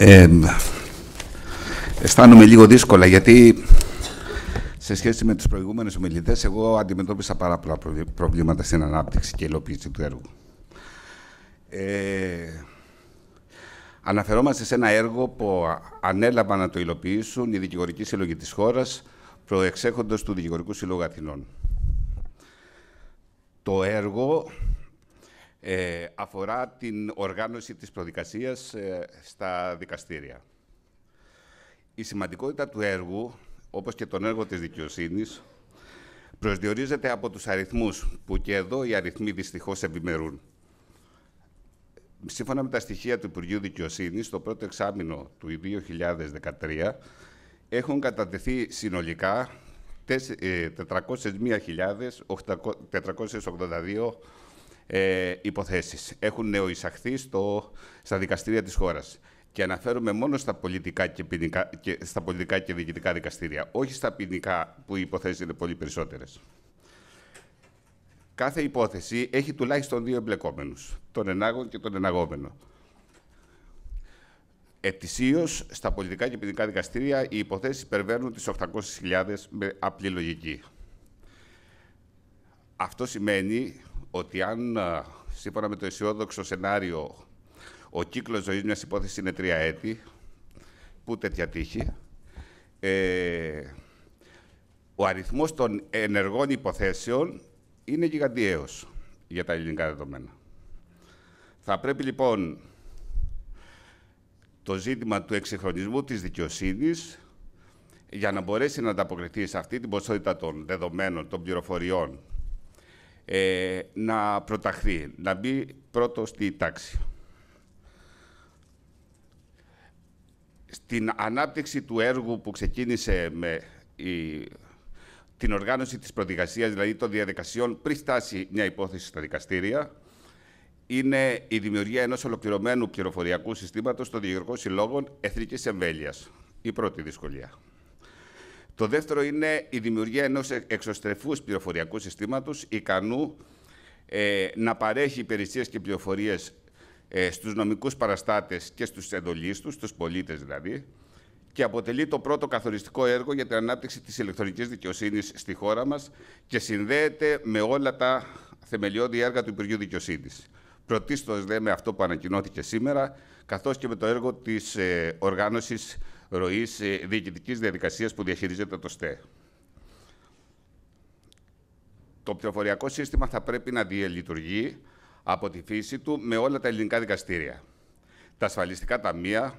Ε, αισθάνομαι λίγο δύσκολα γιατί σε σχέση με τους προηγούμενους ομιλητές εγώ αντιμετώπισα πάρα πολλά προβλήματα στην ανάπτυξη και υλοποίηση του έργου. Ε, αναφερόμαστε σε ένα έργο που ανέλαβαν να το υλοποιήσουν οι δικηγορικοί σύλλογοι της χώρας προεξέχοντος του Δικηγορικού Σύλλογου Αθηνών. Το έργο ε, αφορά την οργάνωση της προδικασίας ε, στα δικαστήρια. Η σημαντικότητα του έργου, όπως και τον έργο της δικαιοσύνης, προσδιορίζεται από τους αριθμούς, που και εδώ οι αριθμοί δυστυχώς ευημερούν. Σύμφωνα με τα στοιχεία του Υπουργείου Δικαιοσύνης, το πρώτο εξάμεινο του 2013 έχουν κατατεθεί συνολικά 401.482 ε, υποθέσεις. Έχουν νεοεισαχθεί στο, στα δικαστήρια της χώρας. Και αναφέρομαι μόνο στα πολιτικά και, ποινικά, στα πολιτικά και διοικητικά δικαστήρια, όχι στα ποινικά που οι υποθέσεις είναι πολύ περισσότερες. Κάθε υπόθεση έχει τουλάχιστον δύο εμπλεκόμενους, τον ενάγων και τον εναγόμενο. Ετησίως στα πολιτικά και ποινικά δικαστήρια, οι υποθέσεις υπερβαίνουν τις 800.000 με απλή λογική. Αυτό σημαίνει ότι αν σύμφωνα με το αισιόδοξο σενάριο ο κύκλος ζωής μιας υπόθεσης είναι τρία έτη, που τέτοια τύχη, ε, ο αριθμός των ενεργών υποθέσεων είναι γιγαντιαίος για τα ελληνικά δεδομένα. Θα πρέπει λοιπόν το ζήτημα του εξυγχρονισμού της δικαιοσύνης για να μπορέσει να ανταποκριθεί σε αυτή την ποσότητα των δεδομένων, των πληροφοριών ε, να προταχθεί, να μπει πρώτος στη τάξη. Στην ανάπτυξη του έργου που ξεκίνησε με η, την οργάνωση της προδικασίας, δηλαδή των διαδικασιών, πριν στάσει μια υπόθεση στα δικαστήρια, είναι η δημιουργία ενός ολοκληρωμένου πληροφοριακού συστήματος των Διεργών συλλόγων εθνικής εμβέλειας. Η πρώτη δυσκολία. Το δεύτερο είναι η δημιουργία ενός ε, εξωστρεφούς πληροφοριακού συστήματος ικανού ε, να παρέχει υπηρεσίες και πληροφορίες ε, στους νομικούς παραστάτες και στους εντολείς τους, στους πολίτες δηλαδή, και αποτελεί το πρώτο καθοριστικό έργο για την ανάπτυξη της ηλεκτρονικής δικαιοσύνης στη χώρα μας και συνδέεται με όλα τα θεμελιώδη έργα του Υπουργείου Δικαιοσύνης. Πρωτίστως δε με αυτό που ανακοινώθηκε σήμερα, καθώς και με το έργο της ε, ροής ε, διοικητικής διαδικασίας που διαχειρίζεται το ΣΤΕ. Το πληροφοριακό σύστημα θα πρέπει να διελειτουργεί από τη φύση του με όλα τα ελληνικά δικαστήρια, τα ασφαλιστικά ταμεία,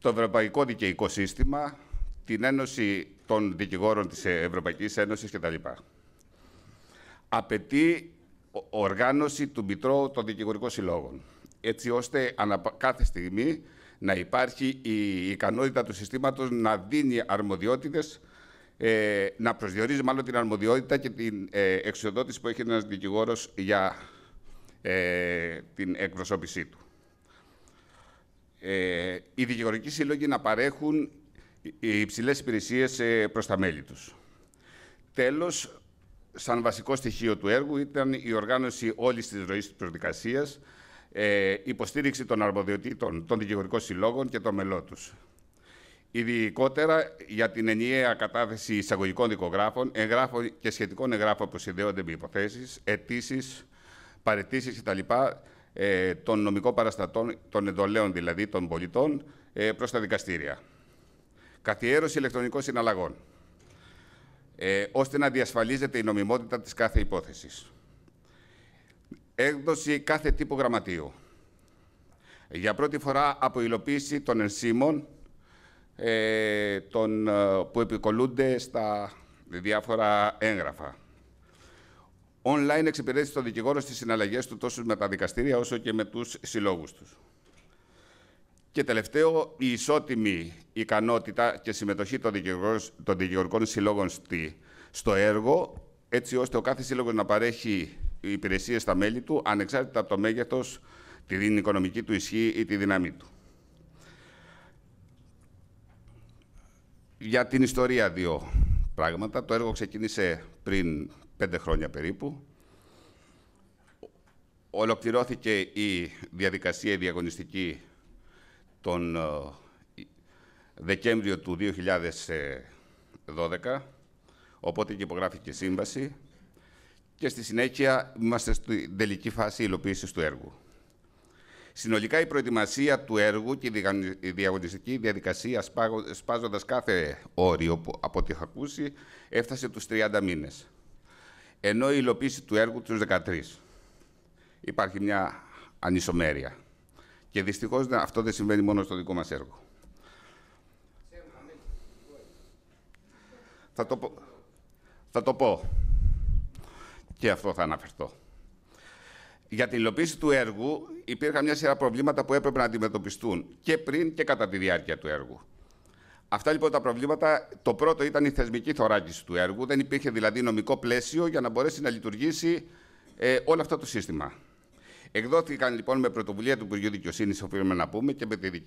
το Ευρωπαϊκό Δικαιικό Σύστημα, την Ένωση των Δικηγόρων της Ευρωπαϊκής Ένωσης κτλ. Απαιτεί οργάνωση του Μητρώου των Δικηγορικών Συλλόγων, έτσι ώστε κάθε στιγμή να υπάρχει η ικανότητα του συστήματος να δίνει αρμοδιότητες, ε, να προσδιορίζει μάλλον την αρμοδιότητα και την ε, εξοδότηση που έχει ένας δικηγόρος για ε, την εκπροσώπησή του. Ε, οι δικηγορικοί σύλλογοι να παρέχουν υψηλές υπηρεσίες προς τα μέλη τους. Τέλος, σαν βασικό στοιχείο του έργου ήταν η οργάνωση όλης της ροής της προδικασίας, ε, υποστήριξη των αρμοδιοτήτων των δικηγορικών συλλόγων και των μελών τους. Ειδικότερα για την ενιαία κατάθεση εισαγωγικών δικογράφων εγγράφων και σχετικών εγγράφων που συνδέονται με υποθέσεις, αιτήσεις, παρετήσεις κτλ. Ε, των νομικών παραστατών, των εντολέων δηλαδή των πολιτών, ε, προς τα δικαστήρια. Καθιέρωση ηλεκτρονικών συναλλαγών, ε, ώστε να διασφαλίζεται η νομιμότητα της κάθε υπόθεσης έκδοση κάθε τύπου γραμματείου. Για πρώτη φορά από υλοποίηση των ενσύμων ε, ε, που επικολούνται στα διάφορα έγγραφα. Online εξυπηρέτηση των δικηγόρων στις συναλλαγές του τόσο με τα δικαστήρια όσο και με τους συλλόγους τους. Και τελευταίο, η ισότιμη ικανότητα και συμμετοχή των δικηγορικών συλλόγων στο έργο, έτσι ώστε ο κάθε σύλλογος να παρέχει υπηρεσίες στα μέλη του, ανεξάρτητα από το μέγεθος, την οικονομική του ισχύ ή τη δύναμή του. Για την ιστορία δύο πράγματα. Το έργο ξεκίνησε πριν πέντε χρόνια περίπου. Ολοκληρώθηκε η διαδικασία διαγωνιστική τον ε, Δεκέμβριο του 2012, ε, οπότε και υπογράφηκε σύμβαση και στη συνέχεια είμαστε στην τελική φάση υλοποίησης του έργου. Συνολικά η προετοιμασία του έργου και η διαγωνιστική διαδικασία σπάζοντας κάθε όριο από ό,τι έχω ακούσει έφτασε τους 30 μήνες. Ενώ η υλοποίηση του έργου τους 13. Υπάρχει μια ανισομέρεια. Και δυστυχώς αυτό δεν συμβαίνει μόνο στο δικό μας έργο. Θα το Θα το πω και αυτό θα αναφερθώ. Για την υλοποίηση του έργου υπήρχαν μια σειρά προβλήματα που έπρεπε να αντιμετωπιστούν και πριν και κατά τη διάρκεια του έργου. Αυτά λοιπόν τα προβλήματα, το πρώτο ήταν η θεσμική θωράκιση του έργου. Δεν υπήρχε δηλαδή νομικό πλαίσιο για να μπορέσει να λειτουργήσει ε, όλο αυτό το σύστημα. Εκδόθηκαν λοιπόν με πρωτοβουλία του Υπουργείου Δικαιοσύνης, οφείλουμε να πούμε, και με, τη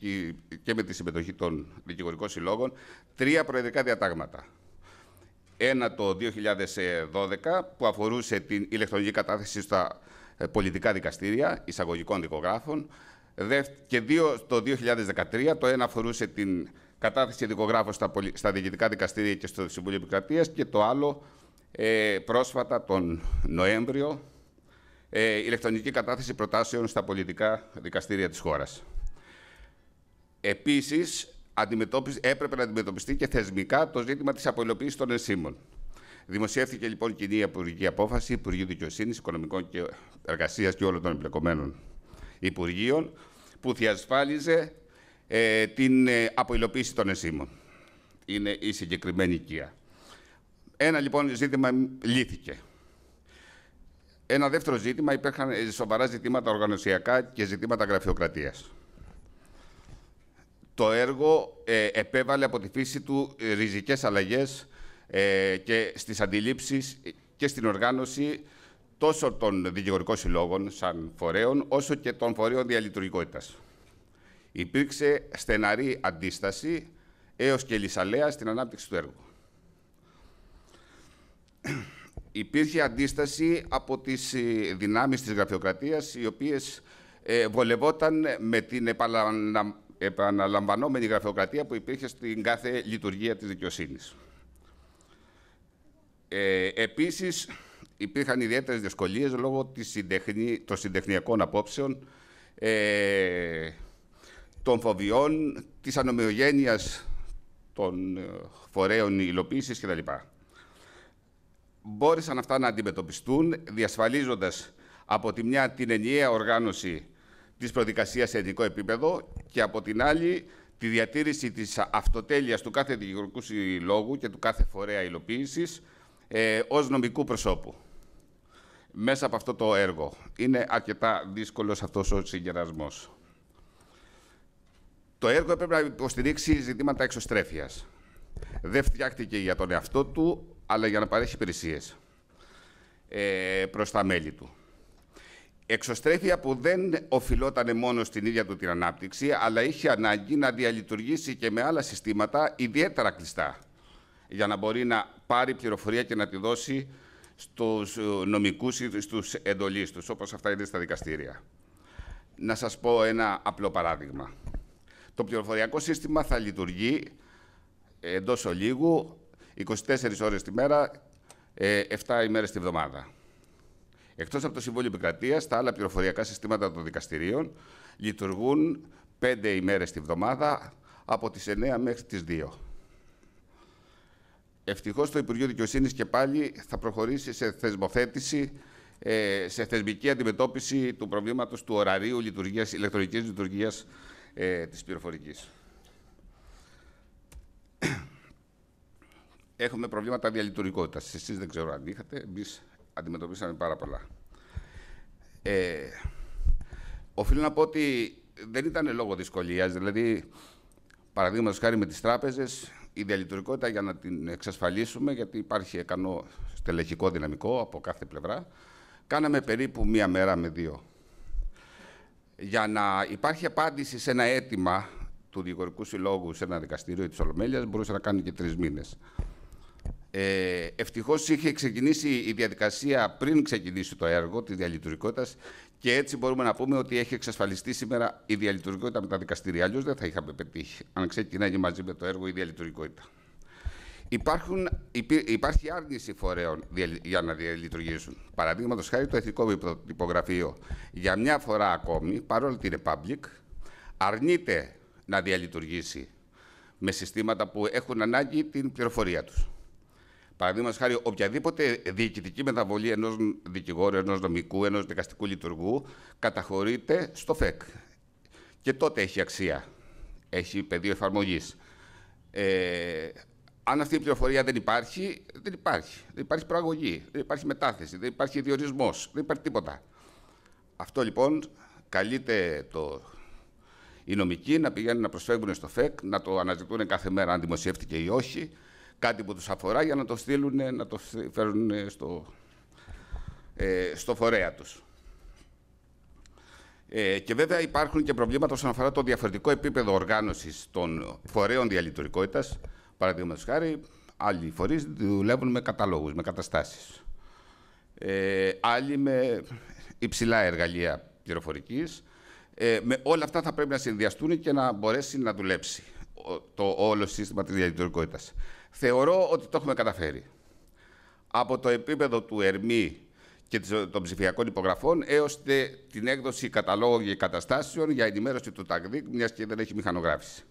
και με τη συμμετοχή των δικηγορικών συλλόγων, τρία προεδρικά διατάγματα. Ένα το 2012 που αφορούσε την ηλεκτρονική κατάθεση στα ε, πολιτικά δικαστήρια εισαγωγικών δικογράφων και δύο το 2013. Το ένα αφορούσε την κατάθεση δικογράφων στα, στα διοικητικά δικαστήρια και στο Συμβούλιο Επικρατείας και το άλλο ε, πρόσφατα τον Νοέμβριο ε, ηλεκτρονική κατάθεση προτάσεων στα πολιτικά δικαστήρια της χώρας. Επίσης, έπρεπε να αντιμετωπιστεί και θεσμικά το ζήτημα της απολοποίηση των ενσύμων. Δημοσιεύθηκε λοιπόν κοινή υπουργική απόφαση Υπουργείου Δικαιοσύνης, Οικονομικών και Εργασίας και όλων των εμπλεκομένων Υπουργείων, που διασφάλιζε ε, την ε, αποϊλοποίηση των ενσύμων. Είναι η συγκεκριμένη οικία. Ένα λοιπόν ζήτημα λύθηκε. Ένα δεύτερο ζήτημα υπήρχαν ε, σοβαρά ζητήματα οργανωσιακά και ζητήματα γραφειοκρατίας το έργο ε, επέβαλε από τη φύση του ε, ριζικές αλλαγές ε, και στις αντιλήψεις και στην οργάνωση τόσο των δικηγορικών συλλόγων σαν φορέων, όσο και των φορέων διαλειτουργικότητας. Υπήρξε στεναρή αντίσταση έως και λυσαλέα στην ανάπτυξη του έργου. Υπήρχε αντίσταση από τις δυνάμεις της γραφειοκρατίας, οι οποίες βολευόταν με την επαναλαμβάνωση επαναλαμβανόμενη γραφειοκρατία που υπήρχε στην κάθε λειτουργία της δικαιοσύνης. Ε, επίσης, υπήρχαν ιδιαίτερες δυσκολίες λόγω της των συντεχνιακών απόψεων, ε, των φοβιών, της ανομοιογένειας των ε, φορέων υλοποίησης κτλ. Μπόρεσαν αυτά να αντιμετωπιστούν, διασφαλίζοντας από τη μια την ενιαία οργάνωση Της προδικασίας σε εθνικό επίπεδο και από την άλλη τη διατήρηση της αυτοτέλειας του κάθε δικηγορικού συλλόγου και του κάθε φορέα υλοποίησης ε, ως νομικού προσώπου μέσα από αυτό το έργο. Είναι αρκετά δύσκολος αυτός ο συγκερασμό. Το έργο έπρεπε να υποστηρίξει ζητήματα εξωστρέφειας. Δεν φτιάχτηκε για τον εαυτό του, αλλά για να παρέχει υπηρεσίες ε, τα μέλη του. Εξωστρέφεια που δεν οφειλόταν μόνο στην ίδια του την ανάπτυξη, αλλά είχε ανάγκη να διαλειτουργήσει και με άλλα συστήματα ιδιαίτερα κλειστά, για να μπορεί να πάρει πληροφορία και να τη δώσει στους ε, νομικούς ή στους εντολείς τους, όπως αυτά είναι στα δικαστήρια. Να σας πω ένα απλό παράδειγμα. Το πληροφοριακό σύστημα θα λειτουργεί ε, εντός ολίγου 24 ώρες τη μέρα, 7 ε, ημέρες τη βδομάδα. Εκτός από το Συμβούλιο Επικρατείας, τα άλλα πληροφοριακά συστήματα των δικαστηρίων λειτουργούν πέντε ημέρες τη βδομάδα από τις 9 μέχρι τις 2. Ευτυχώς το Υπουργείο Δικαιοσύνης και πάλι θα προχωρήσει σε θεσμοθέτηση, ε, σε θεσμική αντιμετώπιση του προβλήματος του ωραρίου λειτουργίας, ηλεκτρονικής λειτουργίας ε, της πληροφορικής. Έχουμε προβλήματα διαλειτουργικότητας. Εσείς δεν ξέρω αν είχατε, εμείς αντιμετωπίσαμε πάρα πολλά. Ε, οφείλω να πω ότι δεν ήταν λόγω δυσκολίας. Δηλαδή, παραδείγματος χάρη με τις τράπεζες, η διαλειτουργικότητα για να την εξασφαλίσουμε, γιατί υπάρχει ικανό στελεχικό δυναμικό από κάθε πλευρά, κάναμε περίπου μία μέρα με δύο. Για να υπάρχει απάντηση σε ένα αίτημα του Διοικητικού Συλλόγου σε ένα δικαστήριο ή της Ολομέλειας, μπορούσε να κάνει και τρεις μήνες. Ε, Ευτυχώς είχε ξεκινήσει η διαδικασία πριν ξεκινήσει το έργο της διαλειτουργικότητας και έτσι μπορούμε να πούμε ότι έχει εξασφαλιστεί σήμερα η διαλειτουργικότητα με τα δικαστήρια. Αλλιώς δεν θα είχαμε πετύχει, αν ξεκινάει μαζί με το έργο η διαλειτουργικότητα. Υπάρχουν, υπάρχει άρνηση φορέων για να διαλειτουργήσουν. Παραδείγματος χάρη το Εθνικό Υπογραφείο για μια φορά ακόμη, παρόλο ότι είναι αρνείται να διαλειτουργήσει με συστήματα που έχουν ανάγκη την πληροφορία τους. Παραδείγματος χάρη, οποιαδήποτε διοικητική μεταβολή ενός δικηγόρου, ενός νομικού, ενός δικαστικού λειτουργού καταχωρείται στο ΦΕΚ. Και τότε έχει αξία. Έχει πεδίο εφαρμογής. Ε, αν αυτή η πληροφορία δεν υπάρχει, δεν υπάρχει. Δεν υπάρχει προαγωγή, δεν υπάρχει μετάθεση, δεν υπάρχει διορισμός, δεν υπάρχει τίποτα. Αυτό λοιπόν καλείται το... οι νομικοί να πηγαίνουν να προσφεύγουν στο ΦΕΚ, να το αναζητούν κάθε μέρα αν δημοσιεύτηκε ή όχι, κάτι που τους αφορά για να το στείλουν, να το φέρουν στο, ε, στο φορέα τους. Ε, και βέβαια υπάρχουν και προβλήματα όσον αφορά το διαφορετικό επίπεδο οργάνωσης των φορέων διαλειτουργικότητας. Παραδείγματος χάρη, άλλοι φορείς δουλεύουν με καταλόγους, με καταστάσεις. Ε, άλλοι με υψηλά εργαλεία πληροφορικής. Ε, με όλα αυτά θα πρέπει να συνδυαστούν και να μπορέσει να δουλέψει το όλο σύστημα της διαλειτουργικότητας. Θεωρώ ότι το έχουμε καταφέρει. Από το επίπεδο του Ερμή και των ψηφιακών υπογραφών έως την έκδοση καταλόγων και καταστάσεων για ενημέρωση του ΤΑΚΔΙΚ, μιας και δεν έχει μηχανογράφηση.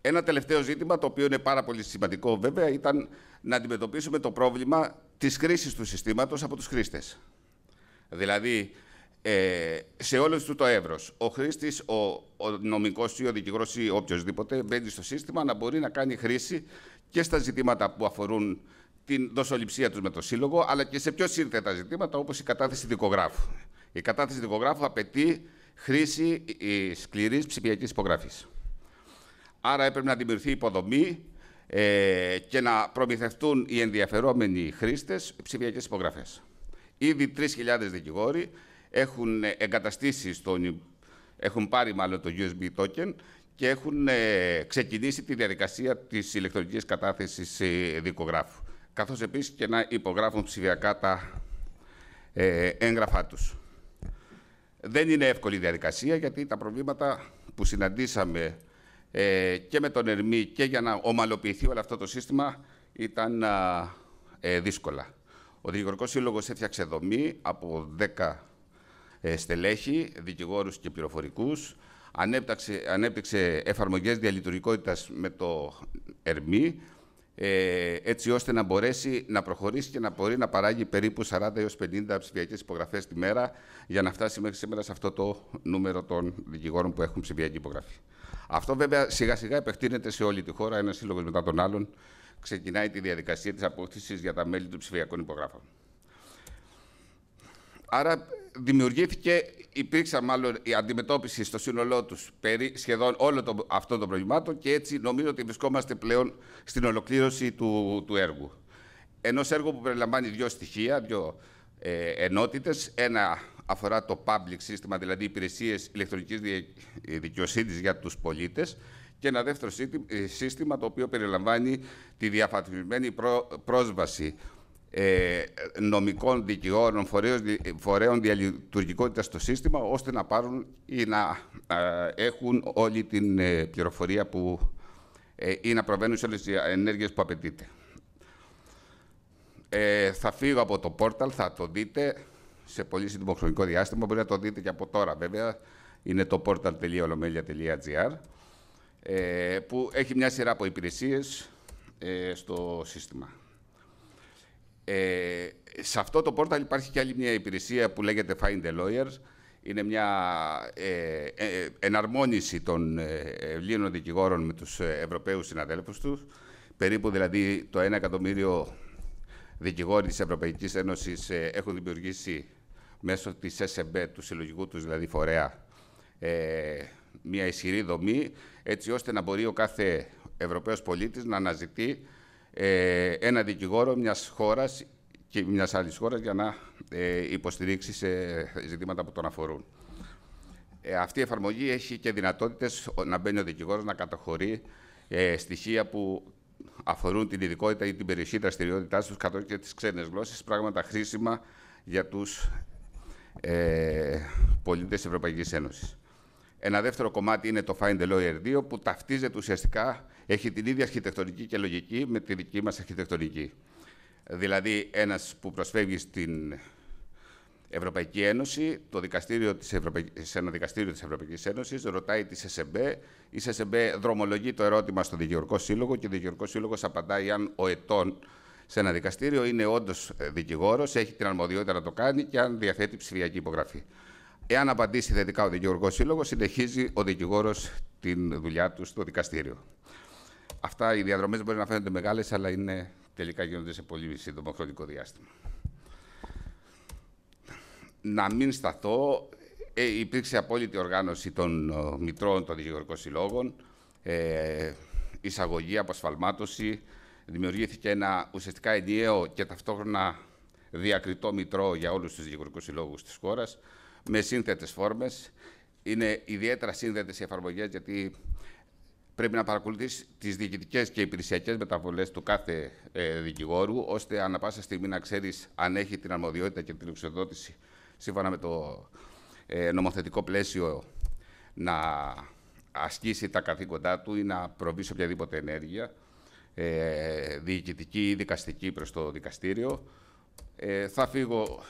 Ένα τελευταίο ζήτημα, το οποίο είναι πάρα πολύ σημαντικό βέβαια, ήταν να αντιμετωπίσουμε το πρόβλημα της χρήση του συστήματος από τους χρήστες. Δηλαδή, ε, σε όλο του το εύρος. Ο χρήστης, ο, ο νομικός ή ο δικηγόρος ή οποιοδήποτε μπαίνει στο σύστημα να μπορεί να κάνει χρήση και στα ζητήματα που αφορούν την δοσοληψία τους με το σύλλογο, αλλά και σε πιο σύνθετα ζητήματα όπως η κατάθεση δικογράφου. Η κατάθεση δικογράφου απαιτεί χρήση ε, σκληρής ψηφιακής υπογραφής. Άρα έπρεπε να δημιουργηθεί υποδομή ε, και να προμηθευτούν οι ενδιαφερόμενοι χρήστες ψηφιακές υπογραφές. Ήδη 3.000 δικηγόροι έχουν ε, εγκαταστήσει στον... Έχουν πάρει μάλλον το USB token και έχουν ε, ξεκινήσει τη διαδικασία της ηλεκτρονικής κατάθεσης ε, δικογράφου. Καθώς επίσης και να υπογράφουν ψηφιακά τα έγγραφά τους. Δεν είναι εύκολη διαδικασία γιατί τα προβλήματα που συναντήσαμε και με τον Ερμή και για να ομαλοποιηθεί όλο αυτό το σύστημα ήταν δύσκολα. Ο Δικηγορικός Σύλλογος έφτιαξε δομή από 10 ε, στελέχη, δικηγόρους και πληροφορικούς. Ανέπτυξε, ανέπτυξε εφαρμογές διαλειτουργικότητας με το ΕΡΜΗ, ε, έτσι ώστε να μπορέσει να προχωρήσει και να μπορεί να παράγει περίπου 40 έω 50 ψηφιακές υπογραφές τη μέρα για να φτάσει μέχρι σήμερα σε αυτό το νούμερο των δικηγόρων που έχουν ψηφιακή υπογραφή. Αυτό βέβαια σιγά σιγά επεκτείνεται σε όλη τη χώρα, ένας σύλλογος μετά τον άλλον ξεκινάει τη διαδικασία της απόκτησης για τα μέλη των ψηφιακών υπογράφων. Άρα δημιουργήθηκε, υπήρξε μάλλον η αντιμετώπιση στο σύνολό τους περί σχεδόν όλων αυτών των προβλημάτων και έτσι νομίζω ότι βρισκόμαστε πλέον στην ολοκλήρωση του, του έργου. Ενός έργου που περιλαμβάνει δύο στοιχεία, δύο ε, ενότητες. Ένα αφορά το public σύστημα, δηλαδή υπηρεσίες ηλεκτρονικής δικαιοσύνης για τους πολίτες και ένα δεύτερο ε, σύστημα το οποίο περιλαμβάνει τη διαφατισμένη πρόσβαση ε, νομικών δικηγόρων, φορέων, φορέων διαλειτουργικότητας στο σύστημα, ώστε να πάρουν ή να έχουν όλη την ε, πληροφορία που ε, ή να προβαίνουν σε όλες τις ενέργειες που απαιτείται. Ε, θα φύγω από το πόρταλ, θα το δείτε σε πολύ σύντομο χρονικό διάστημα. Μπορεί να το δείτε και από τώρα βέβαια. Είναι το portal.olomelia.gr που έχει μια σειρά από υπηρεσίες στο σύστημα. Ε, σε αυτό το πόρταλ υπάρχει και άλλη μια υπηρεσία που λέγεται Find the Lawyers. Είναι μια ε, ε, εναρμόνιση των ε, Ελλήνων δικηγόρων με τους ε, Ευρωπαίους συναδέλφους τους. Περίπου δηλαδή το 1 εκατομμύριο δικηγόροι της Ευρωπαϊκής Ένωσης έχουν δημιουργήσει μέσω της SMB, του συλλογικού τους δηλαδή φορέα, μια ισχυρή δομή, έτσι ώστε να μπορεί ο κάθε Ευρωπαίος πολίτης να αναζητεί ε, ένα δικηγόρο μιας χώρας και μιας άλλης χώρας για να ε, υποστηρίξει σε ζητήματα που τον αφορούν. Ε, αυτή η εφαρμογή έχει και δυνατότητες να μπαίνει ο δικηγόρος να καταχωρεί ε, στοιχεία που αφορούν την ειδικότητα ή την περιοχή δραστηριότητάς τους καθώς και τις ξένες γλώσσες, πράγματα χρήσιμα για τους ε, πολίτες της Ευρωπαϊκής Ένωσης. Ένα δεύτερο κομμάτι είναι το Find the Lawyer 2 που ταυτίζεται ουσιαστικά έχει την ίδια αρχιτεκτονική και λογική με τη δική μας αρχιτεκτονική. Δηλαδή, ένας που προσφεύγει στην Ευρωπαϊκή Ένωση, το δικαστήριο της Ευρωπαϊκής, σε ένα δικαστήριο της Ευρωπαϊκής Ένωσης ρωτάει τη ΣΕΣΕΜΠΕ. Η ΣΕΣΕΜΠΕ δρομολογεί το ερώτημα στο δικαιωρικό Σύλλογο και ο Δικαιωρικό Σύλλογος απαντάει αν ο ετών σε ένα δικαστήριο είναι όντως δικηγόρος, έχει την αρμοδιότητα να το κάνει και αν διαθέτει ψηφιακή υπογραφή. Εάν απαντήσει θετικά ο Δικηγορικός Σύλλογος, συνεχίζει ο δικηγόρος την δουλειά του στο δικαστήριο. Αυτά οι διαδρομές μπορεί να φαίνονται μεγάλες, αλλά είναι, τελικά γίνονται σε πολύ σύντομο χρονικό διάστημα. Να μην σταθώ. Ε, υπήρξε απόλυτη οργάνωση των ο, των δικηγορικών συλλόγων, ε, εισαγωγή, αποσφαλμάτωση. Δημιουργήθηκε ένα ουσιαστικά ενιαίο και ταυτόχρονα διακριτό μητρό για όλους τους δικηγορικούς συλλόγους της χώρας, με σύνθετες φόρμες. Είναι ιδιαίτερα σύνθετες οι εφαρμογές, γιατί πρέπει να παρακολουθείς τις διοικητικές και υπηρεσιακές μεταβολές του κάθε ε, δικηγόρου, ώστε ανά πάσα στιγμή να ξέρεις αν έχει την αρμοδιότητα και την εξοδότηση σύμφωνα με το ε, νομοθετικό πλαίσιο να ασκήσει τα καθήκοντά του ή να προβεί σε οποιαδήποτε ενέργεια ε, διοικητική ή δικαστική προς το δικαστήριο. Ε, θα φύγω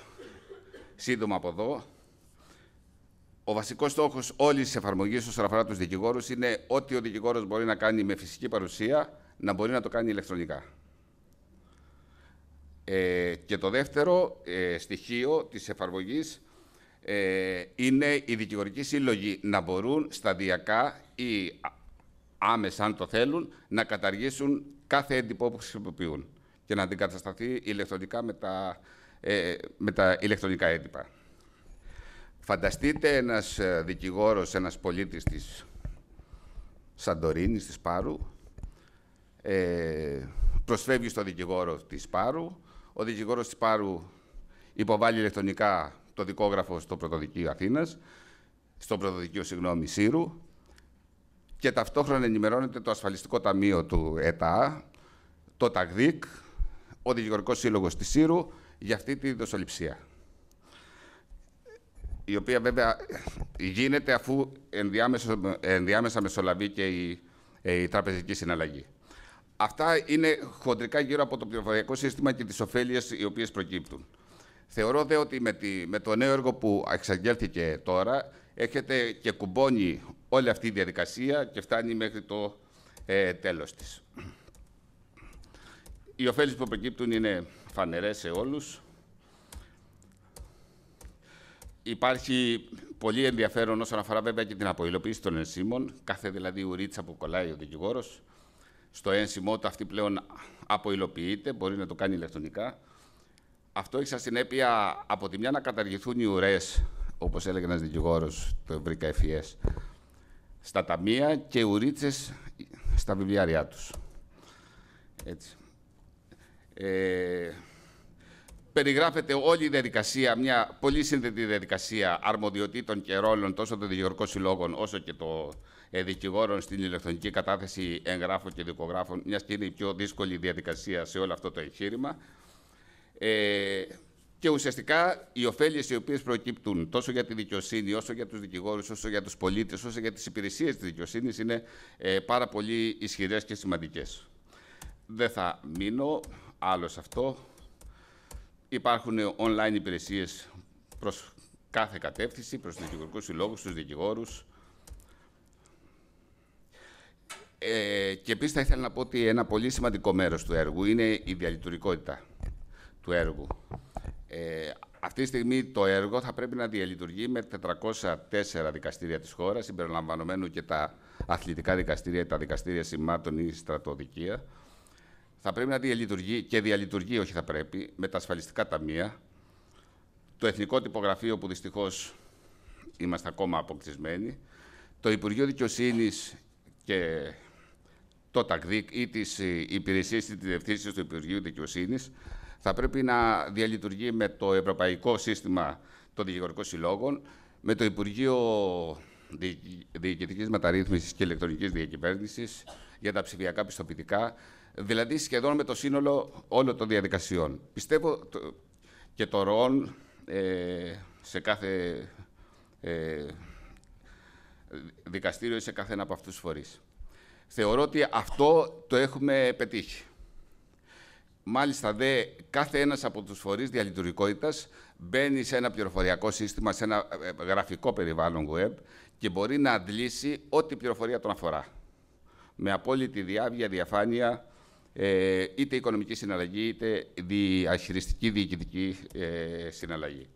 σύντομα από εδώ. Ο βασικός στόχος όλης της εφαρμογής όσον αφορά τους δικηγόρους είναι ότι ο δικηγόρος μπορεί να κάνει με φυσική παρουσία να μπορεί να το κάνει ηλεκτρονικά. Ε, και το δεύτερο ε, στοιχείο της εφαρμογής ε, είναι οι δικηγορικοί σύλλογοι να μπορούν σταδιακά ή άμεσα, αν το θέλουν, να καταργήσουν κάθε έντυπο που χρησιμοποιούν και να αντικατασταθεί ηλεκτρονικά με τα, ε, με τα ηλεκτρονικά έντυπα. Φανταστείτε ένας ε, δικηγόρος, ένας πολίτης της Σαντορίνης, της Πάρου, ε, προσφεύγει στο δικηγόρο της Πάρου. Ο δικηγόρος της Πάρου υποβάλλει ηλεκτρονικά το δικόγραφο στο Πρωτοδικείο Αθήνας, στο Πρωτοδικείο, συγγνώμη, Σύρου, και ταυτόχρονα ενημερώνεται το ασφαλιστικό ταμείο του ΕΤΑ, το ΤΑΓΔΙΚ, ο Δικηγορικός Σύλλογος της Σύρου, για αυτή τη δοσοληψία η οποία βέβαια γίνεται αφού ενδιάμεσα, ενδιάμεσα μεσολαβεί και η, ε, η τραπεζική συναλλαγή. Αυτά είναι χοντρικά γύρω από το πληροφοριακό σύστημα και τις ωφέλειες οι οποίες προκύπτουν. Θεωρώ δε ότι με, τη, το νέο έργο που εξαγγέλθηκε τώρα έχετε και κουμπώνει όλη αυτή η διαδικασία και φτάνει μέχρι το ε, τέλος της. Οι ωφέλειες που προκύπτουν είναι φανερές σε όλους. Υπάρχει πολύ ενδιαφέρον όσον αφορά βέβαια και την αποϊλοποίηση των ενσύμων. Κάθε δηλαδή ουρίτσα που κολλάει ο δικηγόρος στο ένσημό του αυτή πλέον αποϊλοποιείται, μπορεί να το κάνει ηλεκτρονικά. Αυτό έχει σαν συνέπεια από τη μια να καταργηθούν οι ουρές, όπως έλεγε ένας δικηγόρος, το βρήκα ευφυέ, e στα ταμεία και ουρίτσε στα βιβλιάρια τους. Έτσι. Ε, περιγράφεται όλη η διαδικασία, μια πολύ σύνθετη διαδικασία αρμοδιοτήτων και ρόλων τόσο των δικηγορικών συλλόγων όσο και των ε, δικηγόρων στην ηλεκτρονική κατάθεση εγγράφων και δικογράφων, μιας και είναι η πιο δύσκολη διαδικασία σε όλο αυτό το εγχείρημα. Ε, και ουσιαστικά οι ωφέλειες οι οποίες προκύπτουν τόσο για τη δικαιοσύνη, όσο για τους δικηγόρους, όσο για τους πολίτες, όσο για τις υπηρεσίες της δικαιοσύνης είναι ε, πάρα πολύ ισχυρές και σημαντικές. Δεν θα μείνω άλλο σε αυτό. Υπάρχουν online υπηρεσίες προς κάθε κατεύθυνση, προς τους δικηγορικούς συλλόγους, τους δικηγόρους. Ε, και επίσης θα ήθελα να πω ότι ένα πολύ σημαντικό μέρος του έργου είναι η διαλειτουργικότητα του έργου. Ε, αυτή τη στιγμή το έργο θα πρέπει να διαλειτουργεί με 404 δικαστήρια της χώρας, συμπεριλαμβανομένου και τα αθλητικά δικαστήρια, τα δικαστήρια σημάτων ή στρατοδικεία θα πρέπει να διαλειτουργεί και διαλειτουργεί, όχι θα πρέπει, με τα ασφαλιστικά ταμεία, το Εθνικό Τυπογραφείο που δυστυχώς είμαστε ακόμα αποκτισμένοι, το Υπουργείο Δικαιοσύνης και το ΤΑΚΔΙΚ ή τις ε, υπηρεσίες της διευθύνσης του Υπουργείου Δικαιοσύνης θα πρέπει να διαλειτουργεί με το Ευρωπαϊκό Σύστημα των Δικηγορικών Συλλόγων, με το Υπουργείο Διοικητικής Μεταρρύθμισης και Ηλεκτρονικής διακυβέρνησης για τα ψηφιακά πιστοποιητικά Δηλαδή σχεδόν με το σύνολο όλων των διαδικασιών. Πιστεύω και το ΡΟΝ ε, σε κάθε ε, δικαστήριο ή σε κάθε ένα από αυτούς τους φορείς. Θεωρώ ότι αυτό το έχουμε πετύχει. Μάλιστα, δε, κάθε ένας από τους φορείς διαλειτουργικότητας μπαίνει σε ένα πληροφοριακό σύστημα, σε ένα ε, ε, γραφικό περιβάλλον web και μπορεί να αντλήσει ό,τι πληροφορία τον αφορά. Με απόλυτη διάβια, διαφάνεια, ε, είτε οικονομική συναλλαγή, είτε διαχειριστική διοικητική ε, συναλλαγή.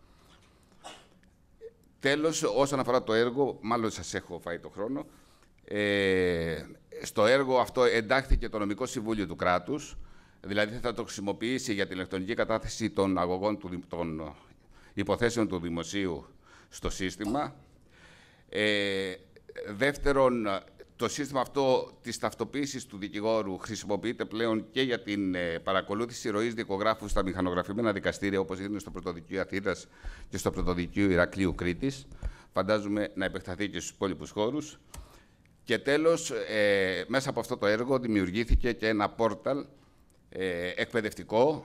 Τέλος, όσον αφορά το έργο, μάλλον σας έχω φάει το χρόνο, ε, στο έργο αυτό εντάχθηκε το νομικό συμβούλιο του κράτους, δηλαδή θα το χρησιμοποιήσει για την ηλεκτρονική κατάθεση των αγωγών των υποθέσεων του δημοσίου στο σύστημα. Ε, δεύτερον, το σύστημα αυτό της ταυτοποίησης του δικηγόρου χρησιμοποιείται πλέον και για την ε, παρακολούθηση ροής δικογράφου στα μηχανογραφημένα δικαστήρια όπως είναι στο Πρωτοδικείο Αθήνας και στο Πρωτοδικείο Ηρακλείου Κρήτης. Φαντάζομαι να επεκταθεί και στους υπόλοιπους χώρους. Και τέλος, ε, μέσα από αυτό το έργο δημιουργήθηκε και ένα πόρταλ ε, εκπαιδευτικό,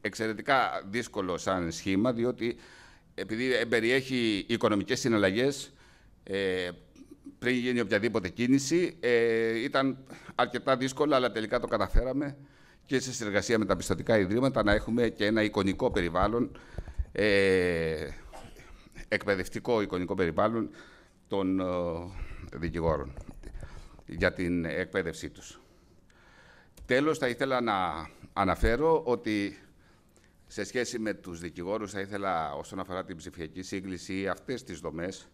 εξαιρετικά δύσκολο σαν σχήμα, διότι επειδή περιέχει οικονομικές συναλλαγές, ε, πριν γίνει οποιαδήποτε κίνηση. Ε, ήταν αρκετά δύσκολο, αλλά τελικά το καταφέραμε και σε συνεργασία με τα πιστοτικά ιδρύματα να έχουμε και ένα εικονικό περιβάλλον, ε, εκπαιδευτικό εικονικό περιβάλλον των ε, δικηγόρων για την εκπαίδευσή τους. Τέλος, θα ήθελα να αναφέρω ότι σε σχέση με τους δικηγόρους θα ήθελα όσον αφορά την ψηφιακή σύγκληση αυτές τις δομές,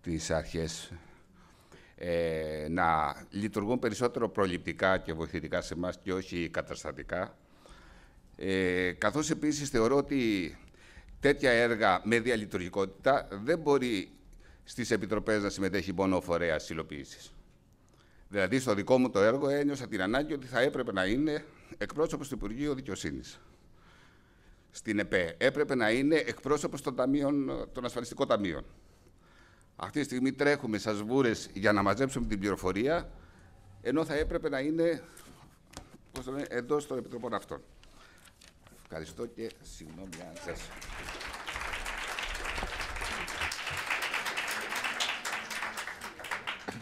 τις αρχές ε, να λειτουργούν περισσότερο προληπτικά και βοηθητικά σε εμάς και όχι καταστατικά. Ε, καθώς επίσης θεωρώ ότι τέτοια έργα με διαλειτουργικότητα δεν μπορεί στις επιτροπές να συμμετέχει μόνο ο φορέας υλοποίησης. Δηλαδή, στο δικό μου το έργο ένιωσα την ανάγκη ότι θα έπρεπε να είναι εκπρόσωπος του Υπουργείου Δικαιοσύνης. Στην ΕΠΕ έπρεπε να είναι εκπρόσωπος των ασφαλιστικών ταμείων. Αυτή τη στιγμή τρέχουμε σαν σβούρες για να μαζέψουμε την πληροφορία, ενώ θα έπρεπε να είναι εντός των επιτροπών αυτών. Ευχαριστώ και συγγνώμη αν